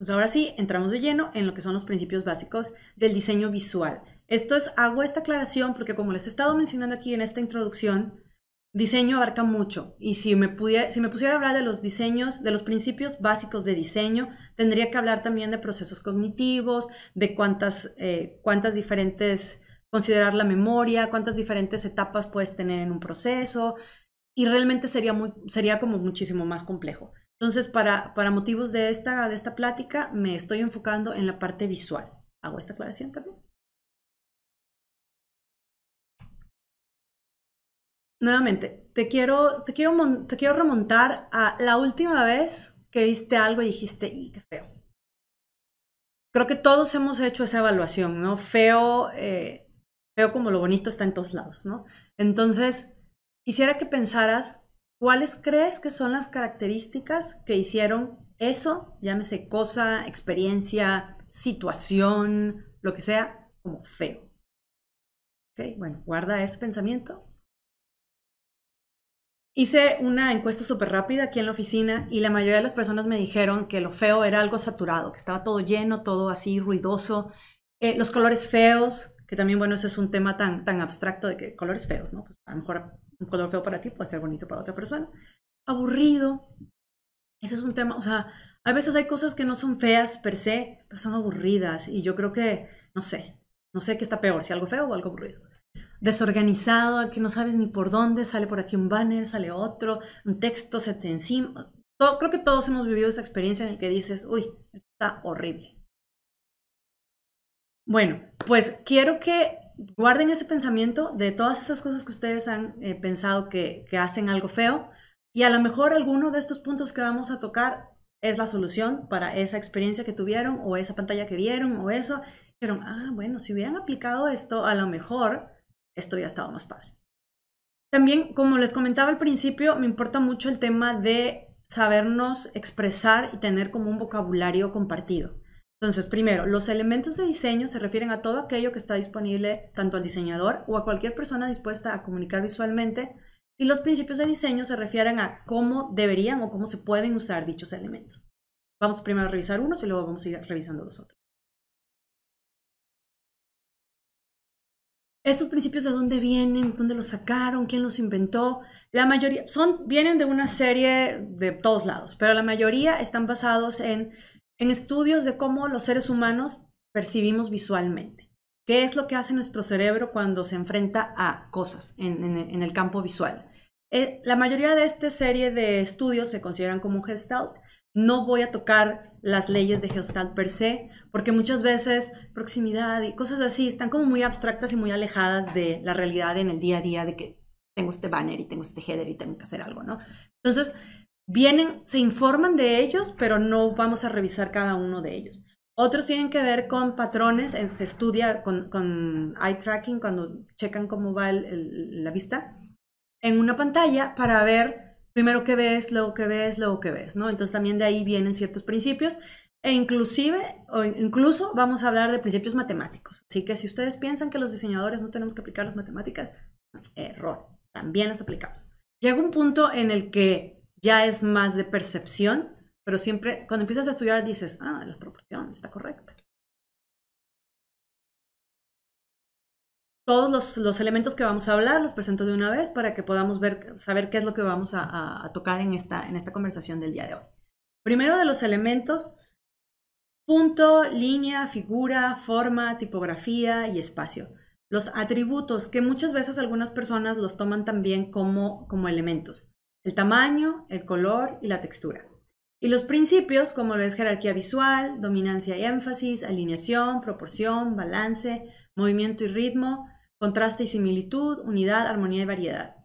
Pues ahora sí, entramos de lleno en lo que son los principios básicos del diseño visual. Esto es, hago esta aclaración porque como les he estado mencionando aquí en esta introducción, diseño abarca mucho y si me, si me pusiera a hablar de los diseños, de los principios básicos de diseño, tendría que hablar también de procesos cognitivos, de cuántas, eh, diferentes, considerar la memoria, cuántas diferentes etapas puedes tener en un proceso y realmente sería como muchísimo más complejo. Entonces, para, para motivos de esta, de esta plática, me estoy enfocando en la parte visual. ¿Hago esta aclaración también? Nuevamente, te quiero, quiero, te quiero remontar a la última vez que viste algo y dijiste, y qué feo. Creo que todos hemos hecho esa evaluación, ¿no? Feo, eh, feo como lo bonito está en todos lados, ¿no? Entonces, quisiera que pensaras ¿Cuáles crees que son las características que hicieron eso, llámese cosa, experiencia, situación, lo que sea, como feo? Ok, bueno, guarda ese pensamiento. Hice una encuesta súper rápida aquí en la oficina y la mayoría de las personas me dijeron que lo feo era algo saturado, que estaba todo lleno, todo así ruidoso. Eh, los colores feos, que también, bueno, eso es un tema tan, tan abstracto de que colores feos, ¿no? Pues, a lo mejor un color feo para ti puede ser bonito para otra persona. Aburrido. Ese es un tema, o sea, a veces hay cosas que no son feas per se, pero son aburridas. Y yo creo que, no sé, no sé qué está peor, si algo feo o algo aburrido. Desorganizado, que no sabes ni por dónde, sale por aquí un banner, sale otro, un texto se te encima. creo que todos hemos vivido esa experiencia en la que dices, uy, está horrible. Bueno, pues quiero que guarden ese pensamiento de todas esas cosas que ustedes han eh, pensado que, que hacen algo feo y a lo mejor alguno de estos puntos que vamos a tocar es la solución para esa experiencia que tuvieron o esa pantalla que vieron o eso. Dijeron, ah, bueno, si hubieran aplicado esto, a lo mejor esto ya estado más padre. También, como les comentaba al principio, me importa mucho el tema de sabernos expresar y tener como un vocabulario compartido. Entonces, primero, los elementos de diseño se refieren a todo aquello que está disponible tanto al diseñador o a cualquier persona dispuesta a comunicar visualmente y los principios de diseño se refieren a cómo deberían o cómo se pueden usar dichos elementos. Vamos primero a revisar unos y luego vamos a ir revisando los otros. Estos principios de dónde vienen, dónde los sacaron, quién los inventó, la mayoría son vienen de una serie de todos lados, pero la mayoría están basados en en estudios de cómo los seres humanos percibimos visualmente. ¿Qué es lo que hace nuestro cerebro cuando se enfrenta a cosas en, el campo visual? Eh, la mayoría de esta serie de estudios se consideran como gestalt. No voy a tocar las leyes de gestalt per se, porque muchas veces proximidad y cosas así están como muy abstractas y muy alejadas de la realidad en el día a día de que tengo este banner y tengo este header y tengo que hacer algo, ¿no? Entonces, vienen, se informan de ellos, pero no vamos a revisar cada uno de ellos. Otros tienen que ver con patrones, se estudia con, con eye tracking, cuando checan cómo va la vista, en una pantalla para ver primero qué ves, luego qué ves, luego qué ves, ¿no? Entonces también de ahí vienen ciertos principios e inclusive, o incluso vamos a hablar de principios matemáticos. Así que si ustedes piensan que los diseñadores no tenemos que aplicar las matemáticas, error, también las aplicamos. Llega un punto en el que ya es más de percepción, pero siempre cuando empiezas a estudiar dices, ah, la proporción está correcta. Todos los, elementos que vamos a hablar los presento de una vez para que podamos ver, saber qué es lo que vamos a, tocar en esta, en esta conversación del día de hoy. Primero de los elementos, punto, línea, figura, forma, tipografía y espacio. Los atributos que muchas veces algunas personas los toman también como elementos el tamaño, el color y la textura. Y los principios, como lo es jerarquía visual, dominancia y énfasis, alineación, proporción, balance, movimiento y ritmo, contraste y similitud, unidad, armonía y variedad.